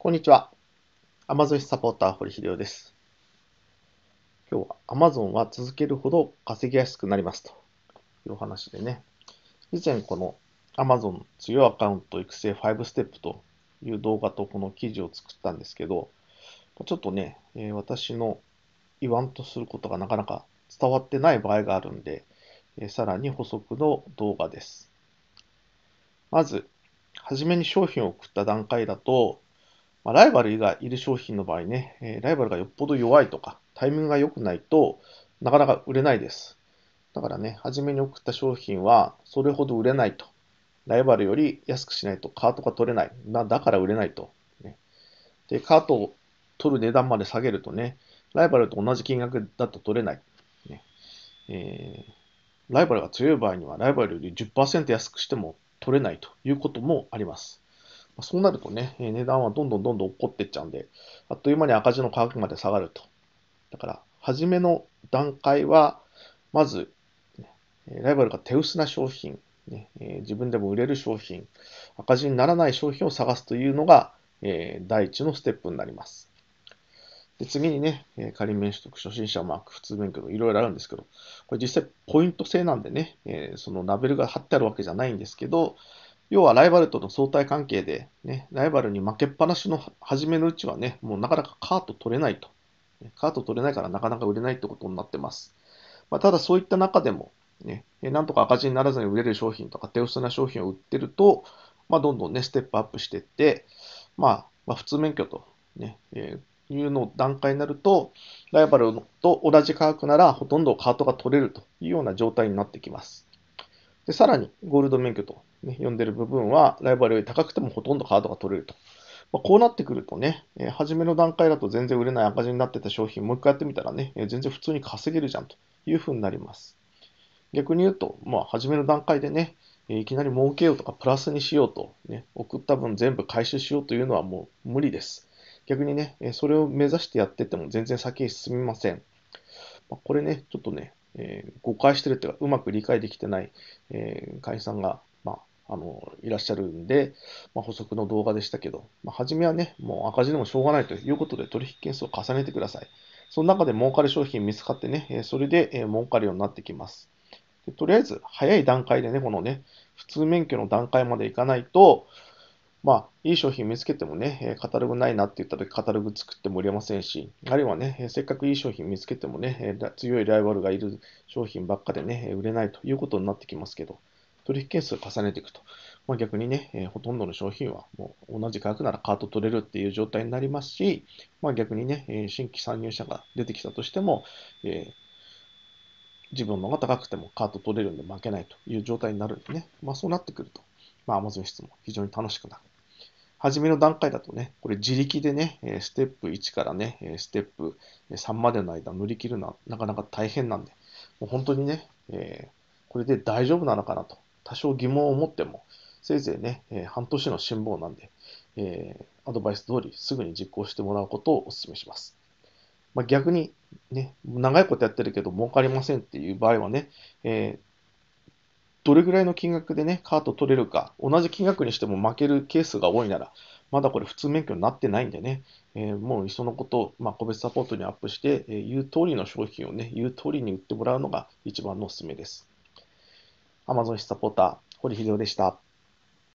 こんにちは。Amazon サポーター、堀秀夫です。今日は Amazon は続けるほど稼ぎやすくなりますというお話でね、以前この Amazon 強いアカウント育成5ステップという動画とこの記事を作ったんですけど、ちょっとね、え私の言わんとすることがなかなか伝わってない場合があるんで、えさらに補足の動画です。まず、はじめに商品を送った段階だと、まあ、ライバルがいる商品の場合ね、えライバルがよっぽど弱いとか、タイミングが良くないとなかなか売れないです。だからね、初めに送った商品はそれほど売れないと。ライバルより安くしないとカートが取れない。なだから売れないと、ね。で、カートを取る値段まで下げるとね、ライバルと同じ金額だと取れない。ねえー、ライバルが強い場合には、ライバルより10%安くしても取れないということもあります。そうなるとね、値段はどんどんどんどん落っこってっちゃうんで、あっという間に赤字の価格まで下がると。だから、初めの段階は、まず、ライバルが手薄な商品、ねえ自分でも売れる商品、赤字にならない商品を探すというのが、え第一のステップになります。で次にね、え仮免取得初心者マーク、普通免許のいろいろあるんですけど、これ実際ポイント制なんでね、えそのラベルが貼ってあるわけじゃないんですけど、要はライバルとの相対関係で、ね、ライバルに負けっぱなしの初めのうちはね、もうなかなかカート取れないと。カート取れないからなかなか売れないってことになってます。まあ、ただそういった中でも、ね、なんとか赤字にならずに売れる商品とか手薄な商品を売ってると、まあ、どんどんね、ステップアップしていって、まあ、まあ、普通免許とね、えー、いうの段階になると、ライバルと同じ価格ならほとんどカートが取れるというような状態になってきます。で、さらにゴールド免許と、ね、呼んでる部分は、ライバルより高くてもほとんどカードが取れると。まあ、こうなってくるとね、えー、初めの段階だと全然売れない赤字になってた商品、もう一回やってみたらね、えー、全然普通に稼げるじゃんというふうになります。逆に言うと、まあ、初めの段階でね、いきなり儲けようとかプラスにしようと、ね、送った分全部回収しようというのはもう無理です。逆にね、それを目指してやってても全然先へ進みません。これね、ちょっとね、えー、誤解してるっていうか、うまく理解できてない、えー、会員さんが、まあ、あの、いらっしゃるんで、まあ、補足の動画でしたけど、まあ、初めはね、もう赤字でもしょうがないということで、取引件数を重ねてください。その中で儲かる商品見つかってね、それで儲かるようになってきます。とりあえず、早い段階でね、このね、普通免許の段階までいかないと、まあ、いい商品見つけてもね、カタログないなって言った時カタログ作っても売れませんし、あるいはね、せっかくいい商品見つけてもね、強いライバルがいる商品ばっかでね、売れないということになってきますけど、取引件数重ねていくと、まあ、逆にね、えほとんどの商品はもう同じ価格ならカート取れるっていう状態になりますし、まあ、逆にね、え新規参入者が出てきたとしても、えー、自分のが高くてもカート取れるんで負けないという状態になるんでね、まあ、そうなってくると、まあ、Amazon 質も非常に楽しくなる。初めの段階だとね、これ自力でね、ステップ1からね、ステップ3までの間乗り切るのはなかなか大変なんで、もう本当にね、えこれで大丈夫なのかなと、多少疑問を持っても、せいぜいね、え半年の辛抱なんで、えアドバイス通りすぐに実行してもらうことをお勧めします。まあ、逆に、ね、長いことやってるけど儲かりませんっていう場合はね、えどれぐらいの金額でね、カート取れるか、同じ金額にしても負けるケースが多いなら、まだこれ普通免許になってないんでね、えー、もういっそのこと、まあ、個別サポートにアップして、えー、言う通りの商品をね、言う通りに売ってもらうのが一番のおすすめです。Amazon サポーター、堀秀夫でした。